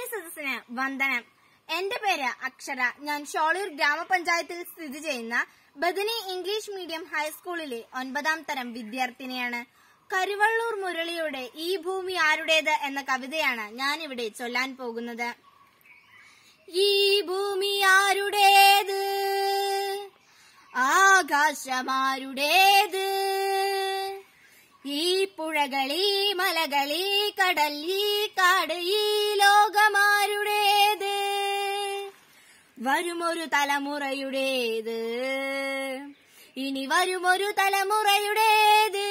മാന്യ സദസ്സിന് വന്ദനം എന്റെ പേര് അക്ഷര ഞാൻ ഷോളൂർ ഗ്രാമപഞ്ചായത്തിൽ സ്ഥിതി ചെയ്യുന്ന ബദനി ഇംഗ്ലീഷ് മീഡിയം ഹൈസ്കൂളിലെ ഒൻപതാം തരം വിദ്യാർത്ഥിനിയാണ് കരുവള്ളൂർ മുരളിയുടെ ഈ ഭൂമി ആരുടേത് എന്ന കവിതയാണ് ഞാനിവിടെ ചൊല്ലാൻ പോകുന്നത് ഈ ഭൂമി ആരുടേത് ആകാശമാരുടേത് ഈ പുഴകളീ മലകളീ കടൽ ഈ കാട് ഈ ലോകമാരുടേത് വരുമൊരു തലമുറയുടേത് ഇനി വരുമൊരു തലമുറയുടേത്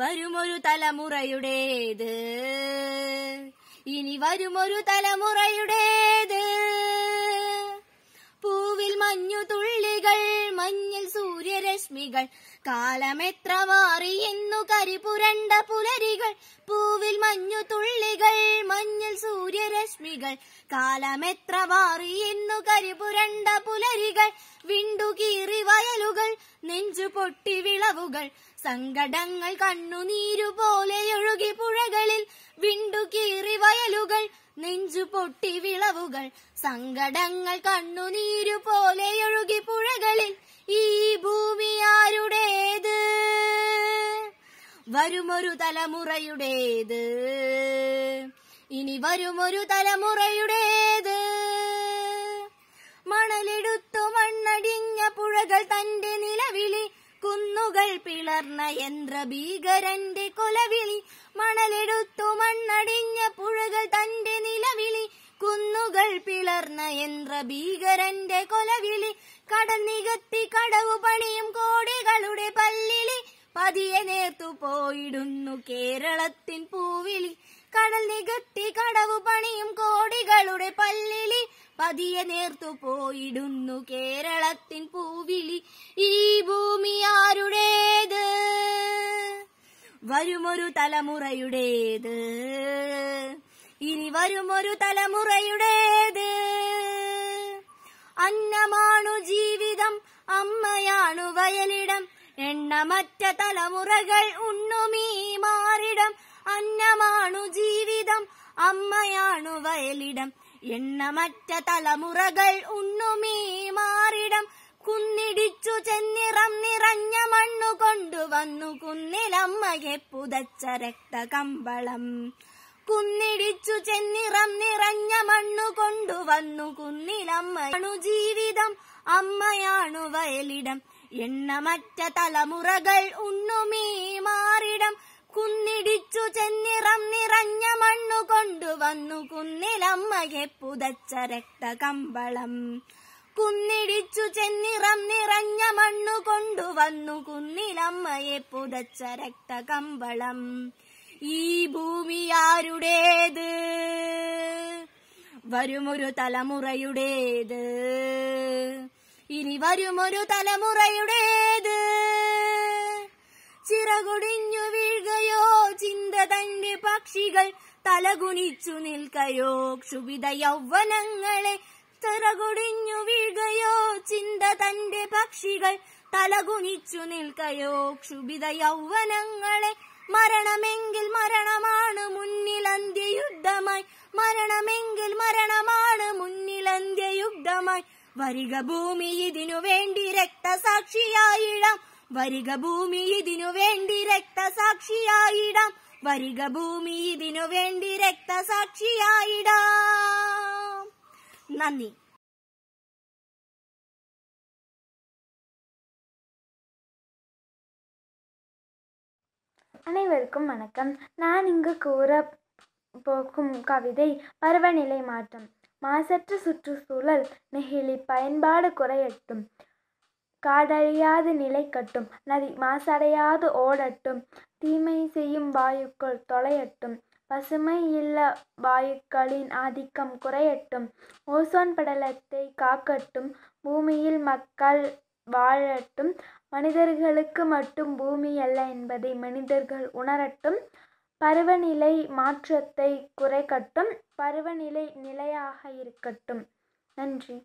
വരുമൊരു തലമുറയുടേത് ഇനി വരുമൊരു തലമുറയുടേത് പൂവിൽ മഞ്ഞു തുള്ളി രശ്മികൾ കാലമെത്ര മാറിയെന്നു കരിപുരണ്ട പുലരികൾ പൂവിൽ മഞ്ഞു തുള്ളികൾ മഞ്ഞിൽ സൂര്യരശ്മികൾ കാലമെത്ര മാറിയെന്നു കരിപുരണ്ട പുലരികൾ വിണ്ടുകീറി വയലുകൾ നെഞ്ചു പൊട്ടി വിളവുകൾ സങ്കടങ്ങൾ കണ്ണുനീരു പോലെ ഒഴുകി പുഴകളിൽ വിണ്ടുകീറി വയലുകൾ നെഞ്ചു പൊട്ടി വിളവുകൾ സങ്കടങ്ങൾ കണ്ണുനീരു പോലെ ഒഴുകി പുഴകളിൽ ഈ ഭൂമി ആരുടേത് വരുമൊരു തലമുറയുടേത് ഇനി വരുമൊരു തലമുറയുടേത് മണലെടുത്തു മണ്ണടിഞ്ഞ പുഴകൾ തന്റെ നിലവിളി കുന്നുകൾ പിളർന്ന യന്ത്ര ഭീകരന്റെ കൊലവിളി നയന്ത്ര ഭീകരന്റെ കൊലവിളി കട നികത്തി കടവു പണിയും കോടികളുടെ പല്ലിളി പതിയെ നേർത്തു പോയിടുന്നു കേരളത്തിൻ പൂവിളി കടൽ നികത്തി കടവു പണിയും കോടികളുടെ പല്ലിളി പതിയെ നേർത്തു പോയിടുന്നു കേരളത്തിൻ പൂവിളി ഈ ഭൂമി ആരുടേത് വരുമൊരു തലമുറയുടേത് ഇനി വരുമൊരു തലമുറയുടേത് അന്നമാണു ജീവിതം അമ്മയാണു വയലിടം എണ്ണമറ്റ തലമുറകൾ ഉണ്ണുമീ മാറിടം അന്നമാണു ജീവിതം അമ്മയാണു വയലിടം എണ്ണമറ്റ തലമുറകൾ ഉണ്ണുമീ മാറിടം കുന്നിടിച്ചു ചെന്നിറം നിറഞ്ഞ മണ്ണു കൊണ്ടുവന്നു കുന്നിലമ്മയെ പുതച്ച രക്തകമ്പളം കുന്നിടിച്ചു ചെന്നിറം നിറഞ്ഞ മണ്ണു കൊണ്ടുവന്നു കുന്നിലമ്മയാണു ജീവിതം അമ്മയാണു വയലിടം എണ്ണമറ്റ തലമുറകൾ ഉണ്ണുമീ മാറിടം കുന്നിടിച്ചു ചെന്നിറം നിറഞ്ഞ മണ്ണു കൊണ്ടുവന്നു കുന്നിലമ്മയെ പുതച്ച രക്ത കമ്പളം കുന്നിടിച്ചു ചെന്നിറം നിറഞ്ഞ മണ്ണു കൊണ്ടുവന്നു കുന്നിലമ്മയെ പുതച്ച രക്ത കമ്പളം ഈ ഭൂമി വരുമൊരു തലമുറയുടേത് ഇനി വരുമൊരു തലമുറയുടേത് ചിറകുടിഞ്ഞു വീഴുകയോ ചിന്ത തന്റെ പക്ഷികൾ തലകുനിച്ചു നിൽക്കയോ ക്ഷുഭിത യൗവനങ്ങളെ ചിറകുടിഞ്ഞു വീഴുകയോ ചിന്ത തന്റെ പക്ഷികൾ തലകുനിച്ചു നിൽക്കയോ ക്ഷുഭിത യൗവനങ്ങളെ മരണമെങ്കിൽ മരണമാണ് മുന്നിലന്ത്യയുദ്ധമായി മരണമെങ്കിൽ മരണമാണ് മുന്നിലന്ത്യയുദ്ധമായി വരിക ഭൂമി ഇതിനു വേണ്ടി രക്തസാക്ഷിയായിടാം വരിക ഭൂമി ഇതിനു വേണ്ടി രക്തസാക്ഷിയായിടാം വരിക ഭൂമി ഇതിനു വേണ്ടി രക്തസാക്ഷിയായിടാം നന്ദി அனைவருக்கும் வணக்கம் நான் இங்கு கூற போகும் கவிதை பருவநிலை மாற்றம் மாசற்ற சுற்றுச்சூழல் நெகிழி பயன்பாடு குறையட்டும் காடழியாது நிலை கட்டும் நதி மாசடையாது ஓடட்டும் தீமை செய்யும் வாயுக்கள் தொலையட்டும் பசுமை இல்ல வாயுக்களின் ஆதிக்கம் குறையட்டும் ஓசோன் படலத்தை காக்கட்டும் பூமியில் மக்கள் வாழட்டும் மனிதர்களுக்கு மட்டும் பூமி அல்ல என்பதை மனிதர்கள் உணரட்டும் பருவநிலை மாற்றத்தை குறைக்கட்டும் பருவநிலை நிலையாக இருக்கட்டும் நன்றி